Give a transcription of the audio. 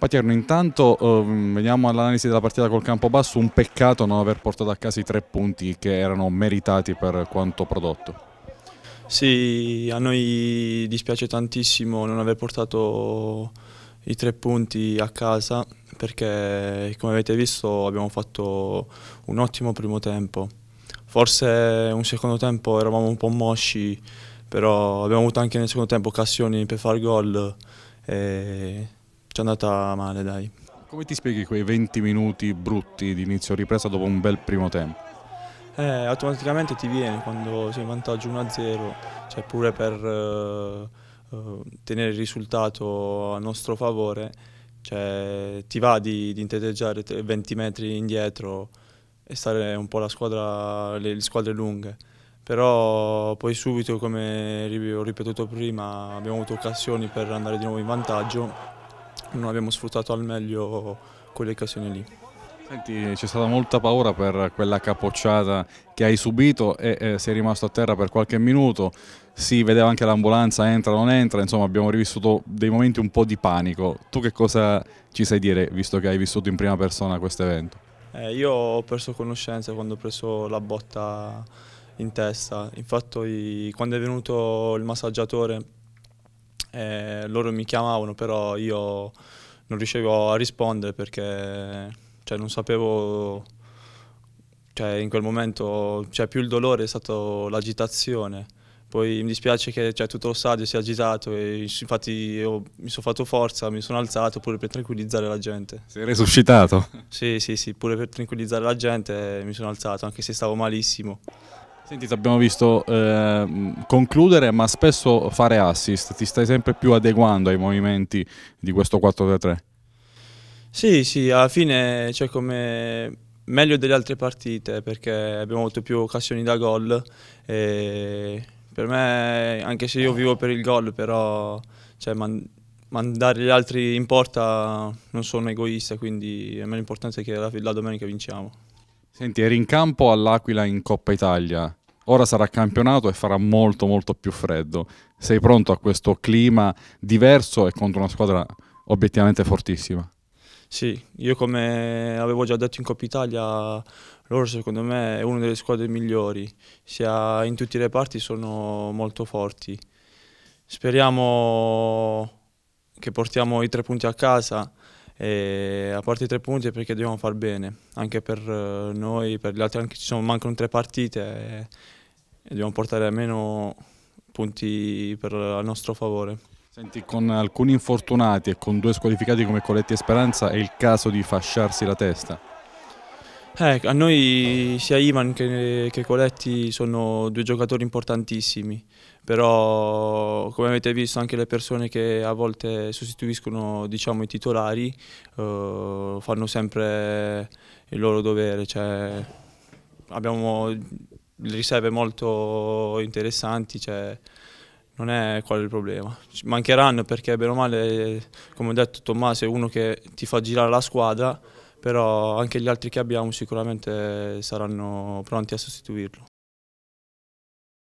Paterno, intanto eh, veniamo all'analisi della partita col campo basso, un peccato non aver portato a casa i tre punti che erano meritati per quanto prodotto. Sì, a noi dispiace tantissimo non aver portato i tre punti a casa perché come avete visto abbiamo fatto un ottimo primo tempo. Forse un secondo tempo eravamo un po' mosci, però abbiamo avuto anche nel secondo tempo occasioni per far gol e ci è andata male dai. Come ti spieghi quei 20 minuti brutti di inizio ripresa dopo un bel primo tempo? Eh, automaticamente ti viene quando sei in vantaggio 1-0, cioè pure per eh, eh, tenere il risultato a nostro favore, cioè, ti va di, di inteteggiare 20 metri indietro e stare un po' la squadra, le, le squadre lunghe però poi subito come ho ripetuto prima abbiamo avuto occasioni per andare di nuovo in vantaggio non abbiamo sfruttato al meglio quelle occasioni lì. Senti, c'è stata molta paura per quella capocciata che hai subito e eh, sei rimasto a terra per qualche minuto, si vedeva anche l'ambulanza entra o non entra, insomma abbiamo rivissuto dei momenti un po' di panico. Tu che cosa ci sai dire visto che hai vissuto in prima persona questo evento? Eh, io ho perso conoscenza quando ho preso la botta in testa, infatti quando è venuto il massaggiatore eh, loro mi chiamavano, però io non riuscivo a rispondere perché cioè, non sapevo, cioè, in quel momento cioè, più il dolore è stato l'agitazione. Poi mi dispiace che cioè, tutto lo stadio sia agitato e infatti io mi sono fatto forza, mi sono alzato pure per tranquillizzare la gente. Si è resuscitato? Sì, sì, sì, pure per tranquillizzare la gente mi sono alzato, anche se stavo malissimo. Senti, ti abbiamo visto eh, concludere ma spesso fare assist, ti stai sempre più adeguando ai movimenti di questo 4-3-3? Sì, sì, alla fine c'è cioè come meglio delle altre partite perché abbiamo avuto più occasioni da gol e per me, anche se io vivo per il gol, però cioè, man mandare gli altri in porta non sono egoista, quindi è meno importante che la, la domenica vinciamo. Senti, eri in campo all'Aquila in Coppa Italia. Ora sarà campionato e farà molto molto più freddo. Sei pronto a questo clima diverso e contro una squadra obiettivamente fortissima? Sì, io come avevo già detto in Coppa Italia, loro secondo me è una delle squadre migliori, sia in tutti i reparti sono molto forti. Speriamo che portiamo i tre punti a casa, e a parte i tre punti è perché dobbiamo far bene, anche per eh, noi, per gli altri, anche ci sono, mancano tre partite. E eh, e dobbiamo portare almeno punti per, al nostro favore. Senti, con alcuni infortunati e con due squalificati come Coletti e Speranza è il caso di fasciarsi la testa? Eh, a noi sia Ivan che, che, Coletti sono due giocatori importantissimi, però come avete visto anche le persone che a volte sostituiscono diciamo, i titolari eh, fanno sempre il loro dovere. Cioè, abbiamo riserve molto interessanti, cioè non è quello il problema. Ci mancheranno perché bene o male, come ho detto Tommaso è uno che ti fa girare la squadra, però anche gli altri che abbiamo sicuramente saranno pronti a sostituirlo.